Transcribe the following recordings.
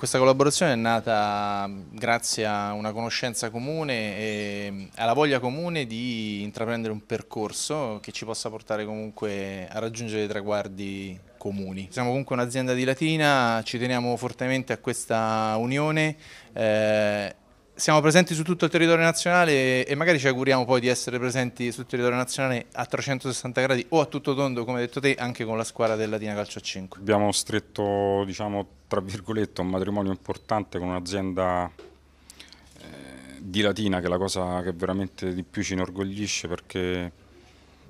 Questa collaborazione è nata mm, grazie a una conoscenza comune e mm, alla voglia comune di intraprendere un percorso che ci possa portare comunque a raggiungere traguardi comuni. Siamo comunque un'azienda di Latina, ci teniamo fortemente a questa unione eh, siamo presenti su tutto il territorio nazionale e magari ci auguriamo poi di essere presenti sul territorio nazionale a 360 gradi o a tutto tondo, come hai detto te, anche con la squadra del Latina Calcio a 5. Abbiamo stretto, diciamo, tra virgolette, un matrimonio importante con un'azienda eh, di Latina, che è la cosa che veramente di più ci inorgoglisce perché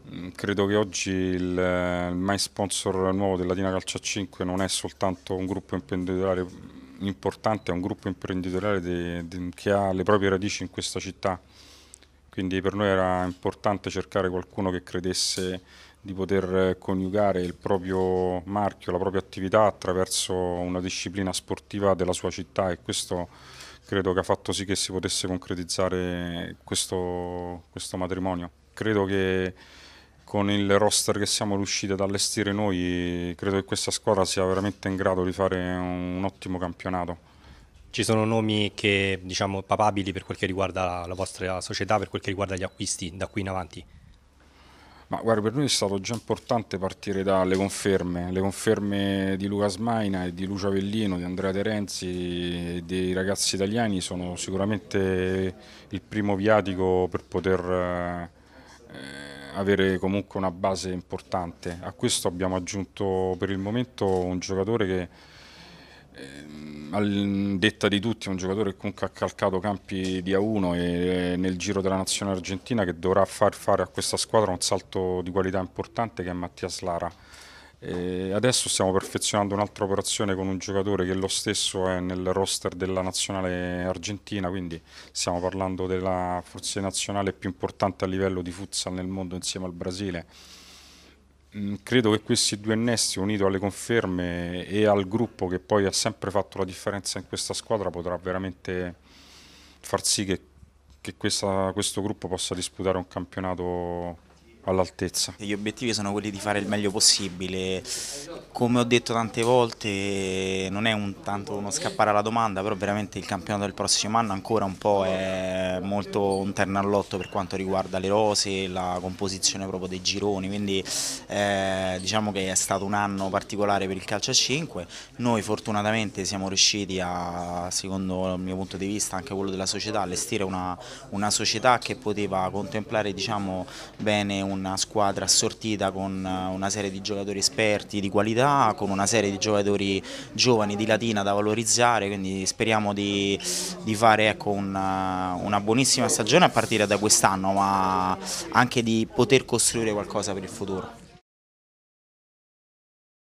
mm, credo che oggi il, il main sponsor nuovo del Latina Calcio a 5 non è soltanto un gruppo imprenditoriale importante, è un gruppo imprenditoriale de, de, che ha le proprie radici in questa città, quindi per noi era importante cercare qualcuno che credesse di poter coniugare il proprio marchio, la propria attività attraverso una disciplina sportiva della sua città e questo credo che ha fatto sì che si potesse concretizzare questo, questo matrimonio. Credo che con il roster che siamo riusciti ad allestire noi, credo che questa squadra sia veramente in grado di fare un, un ottimo campionato. Ci sono nomi che diciamo papabili per quel che riguarda la vostra società, per quel che riguarda gli acquisti da qui in avanti? Ma guarda, per noi è stato già importante partire dalle conferme, le conferme di Luca Smaina e di Lucio Avellino, di Andrea Terenzi e dei ragazzi italiani sono sicuramente il primo viatico per poter eh, eh, avere comunque una base importante. A questo abbiamo aggiunto per il momento un giocatore che ehm, a detta di tutti è un giocatore che comunque ha calcato campi di A1 e eh, nel giro della nazione argentina che dovrà far fare a questa squadra un salto di qualità importante che è Mattias Lara e adesso stiamo perfezionando un'altra operazione con un giocatore che lo stesso è nel roster della nazionale argentina, quindi stiamo parlando della forse nazionale più importante a livello di futsal nel mondo insieme al Brasile. Mm, credo che questi due innesti, unito alle conferme e al gruppo che poi ha sempre fatto la differenza in questa squadra, potrà veramente far sì che, che questa, questo gruppo possa disputare un campionato all'altezza. Gli obiettivi sono quelli di fare il meglio possibile, come ho detto tante volte non è un tanto uno scappare alla domanda, però veramente il campionato del prossimo anno ancora un po' è molto un terno all'otto per quanto riguarda le rose, la composizione proprio dei gironi, quindi eh, diciamo che è stato un anno particolare per il calcio a 5, noi fortunatamente siamo riusciti a, secondo il mio punto di vista, anche quello della società, allestire una, una società che poteva contemplare diciamo, bene un una squadra assortita con eh, una serie di giocatori esperti di qualità, con una serie di giocatori giovani di Latina da valorizzare, quindi speriamo di, di fare ecco, una, eh, una, buonissima stagione a partire da quest'anno, ma anche di poter costruire qualcosa per il futuro.